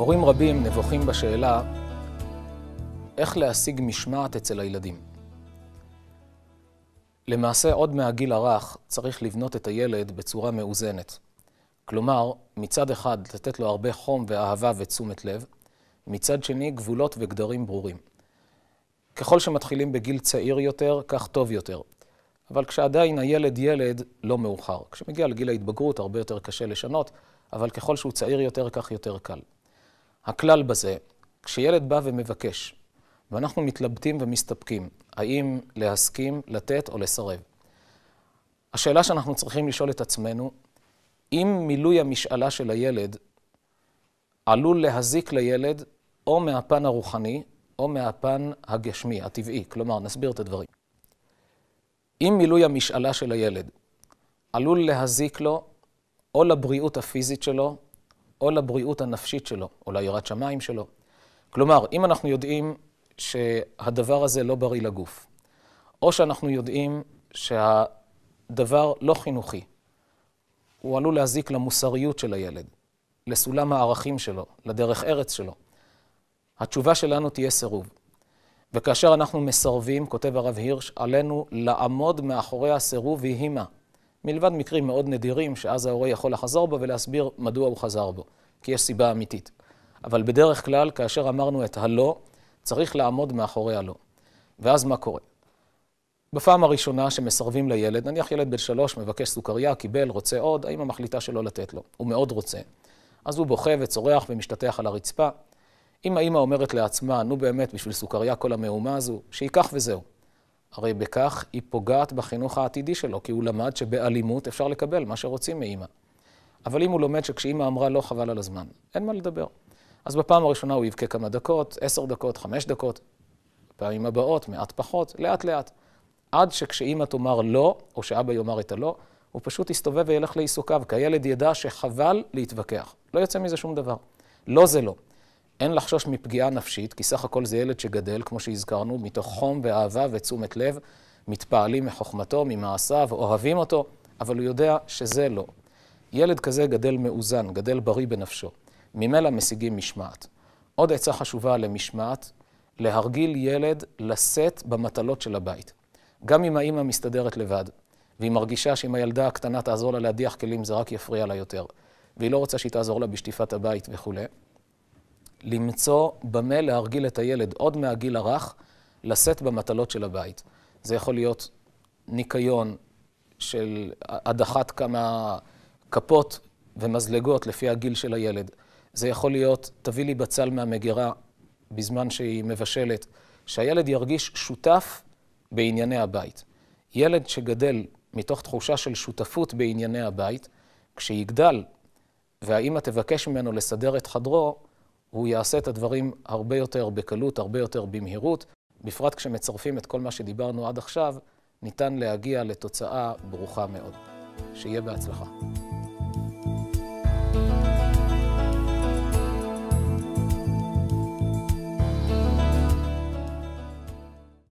הורים רבים נבוכים בשאלה איך להשיג משמעת אצל הילדים. למעשה, עוד מהגיל הרך צריך לבנות את הילד בצורה מאוזנת. כלומר, מצד אחד לתת לו הרבה חום ואהבה ותשומת לב, מצד שני גבולות וגדרים ברורים. ככל שמתחילים בגיל צעיר יותר, כך טוב יותר. אבל כשעדיין הילד ילד, לא מאוחר. כשמגיע לגיל ההתבגרות הרבה יותר קשה לשנות, אבל ככל שהוא צעיר יותר, כך יותר קל. הכלל בזה, כשילד בא ומבקש, ואנחנו מתלבטים ומסתפקים, האם להסכים, לתת או לסרב. השאלה שאנחנו צריכים לשאול את עצמנו, אם מילוי המשאלה של הילד עלול להזיק לילד או מהפן הרוחני או מהפן הגשמי, הטבעי. כלומר, נסביר את הדברים. אם מילוי המשאלה של הילד עלול להזיק לו או לבריאות הפיזית שלו או לבריאות הנפשית שלו, או ליראת שמיים שלו. כלומר, אם אנחנו יודעים שהדבר הזה לא בריא לגוף, או שאנחנו יודעים שהדבר לא חינוכי, הוא עלול להזיק למוסריות של הילד, לסולם הערכים שלו, לדרך ארץ שלו. התשובה שלנו תהיה סירוב. וכאשר אנחנו מסרבים, כותב הרב הירש, עלינו לעמוד מאחורי הסירוב ויהי מה. מלבד מקרים מאוד נדירים, שאז ההורה יכול לחזור בו ולהסביר מדוע הוא חזר בו, כי יש סיבה אמיתית. אבל בדרך כלל, כאשר אמרנו את הלא, צריך לעמוד מאחורי הלא. ואז מה קורה? בפעם הראשונה שמסרבים לילד, נניח ילד בן שלוש מבקש סוכריה, קיבל, רוצה עוד, האמא מחליטה שלא לתת לו. הוא מאוד רוצה. אז הוא בוכה וצורח ומשתטח על הרצפה. אם האמא אומרת לעצמה, נו באמת, בשביל סוכריה כל המהומה הזו, שייקח וזהו. הרי בכך היא פוגעת בחינוך העתידי שלו, כי הוא למד שבאלימות אפשר לקבל מה שרוצים מאימא. אבל אם הוא לומד שכשאימא אמרה לא, חבל על הזמן, אין מה לדבר. אז בפעם הראשונה הוא יבכה כמה דקות, עשר דקות, חמש דקות, פעמים הבאות, מעט פחות, לאט-לאט. עד שכשאימא תאמר לא, או שאבא יאמר את הלא, הוא פשוט יסתובב וילך לעיסוקיו, כי הילד ידע שחבל להתווכח. לא יוצא מזה שום דבר. לא זה לא. אין לחשוש מפגיעה נפשית, כי סך הכל זה ילד שגדל, כמו שהזכרנו, מתוך חום ואהבה ותשומת לב, מתפעלים מחוכמתו, ממעשיו, אוהבים אותו, אבל הוא יודע שזה לא. ילד כזה גדל מאוזן, גדל בריא בנפשו. ממילא משיגים משמעת. עוד עצה חשובה למשמעת, להרגיל ילד לשאת במטלות של הבית. גם אם האימא מסתדרת לבד, והיא מרגישה שאם הילדה הקטנה תעזור לה להדיח כלים זה רק יפריע לה יותר, והיא לא רוצה שהיא תעזור לה בשטיפת הבית וכולי, למצוא במה להרגיל את הילד עוד מהגיל הרך, לשאת במטלות של הבית. זה יכול להיות ניקיון של הדחת כמה כפות ומזלגות לפי הגיל של הילד. זה יכול להיות, תביא לי בצל מהמגירה בזמן שהיא מבשלת, שהילד ירגיש שותף בענייני הבית. ילד שגדל מתוך תחושה של שותפות בענייני הבית, כשיגדל והאימא תבקש ממנו לסדר את חדרו, הוא יעשה את הדברים הרבה יותר בקלות, הרבה יותר במהירות. בפרט כשמצרפים את כל מה שדיברנו עד עכשיו, ניתן להגיע לתוצאה ברוכה מאוד. שיהיה בהצלחה.